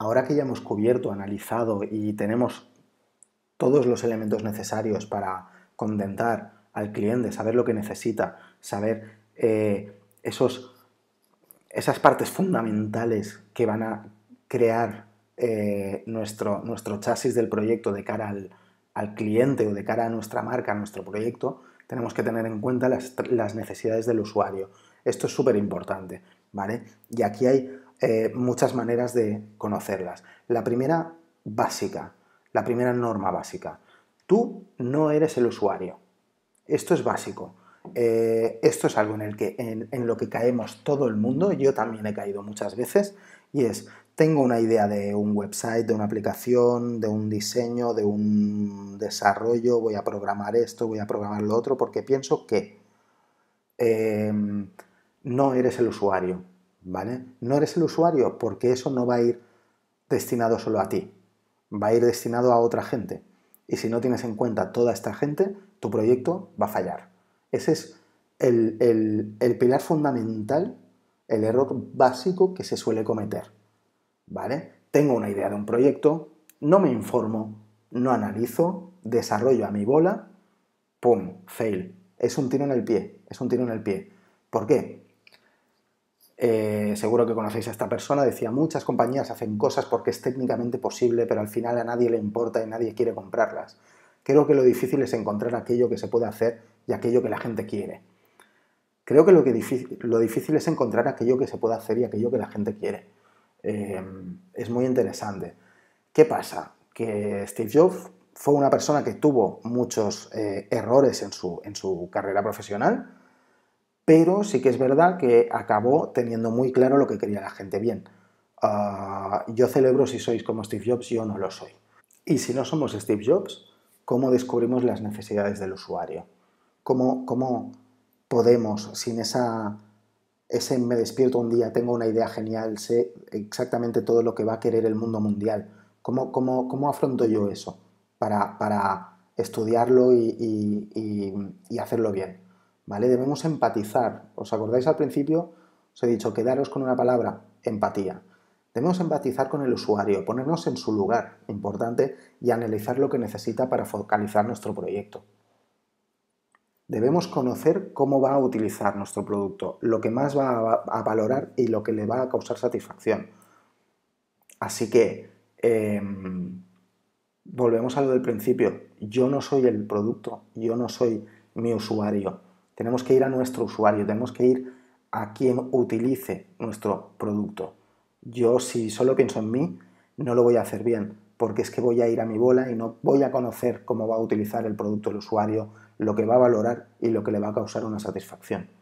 ahora que ya hemos cubierto, analizado y tenemos todos los elementos necesarios para contentar al cliente, saber lo que necesita, saber eh, esos, esas partes fundamentales que van a crear eh, nuestro, nuestro, chasis del proyecto de cara al, cliente o de cara a nuestra marca, a nuestro proyecto, tenemos que tener en cuenta las, las necesidades del usuario. Esto es súper importante, ¿vale? Y aquí hay eh, muchas maneras de conocerlas. La primera básica, la primera norma básica. Tú no eres el usuario. Esto es básico. Eh, esto es algo en, el que, en, lo que caemos todo el mundo, yo también he caído muchas veces, y es, tengo una idea de un website, de una aplicación, de un diseño, de un desarrollo, voy a programar esto, voy a programar lo otro, porque pienso que eh, no eres el usuario, no eres el usuario porque eso no va a ir destinado solo a ti, va a ir destinado a otra gente. Y si no tienes en cuenta toda esta gente, tu proyecto va a fallar. Ese es el, pilar fundamental, el error básico que se suele cometer, ¿vale? Tengo una idea de un proyecto, no me informo, no analizo, desarrollo a mi bola, ¡pum! Fail. Es un tiro en el pie, es un tiro en el pie. ¿Por qué? Eh, seguro que conocéis a esta persona, decía, muchas compañías hacen cosas porque es técnicamente posible, pero al final a nadie le importa y nadie quiere comprarlas. Creo que lo difícil es encontrar aquello que se puede hacer y aquello que la gente quiere. Creo que lo, difícil, es encontrar aquello que se puede hacer y aquello que la gente quiere. Em, es muy interesante. ¿Qué pasa? Que Steve Jobs fue una persona que tuvo muchos eh, errores en su carrera profesional, pero sí que es verdad que acabó teniendo muy claro lo que quería la gente bien. Ah, yo celebro si sois como Steve Jobs, yo no lo soy. Y si no somos Steve Jobs, ¿cómo descubrimos las necesidades del usuario? ¿Cómo, cómo podemos, sin esa, ese me despierto un día, tengo una idea genial, sé exactamente todo lo que va a querer el mundo mundial? ¿Cómo, cómo, cómo afronto yo eso para, para estudiarlo y, y hacerlo bien? Debemos empatizar. ¿Os acordáis al principio? Os he dicho, quedaros con una palabra, empatía. Debemos empatizar con el usuario, ponernos en su lugar, importante, y analizar lo que necesita para focalizar nuestro proyecto. Debemos conocer cómo va a utilizar nuestro producto, lo que más va a valorar y lo que le va a causar satisfacción. Así que, em, volvemos a lo del principio, yo no soy el producto, yo no soy mi usuario. Tenemos que ir a nuestro usuario, tenemos que ir a quien utilice nuestro producto. Yo si solo pienso en mí, no lo voy a hacer bien, porque es que voy a ir a mi bola y no voy a conocer cómo va a utilizar el producto el usuario, lo que va a valorar y lo que le va a causar una satisfacción.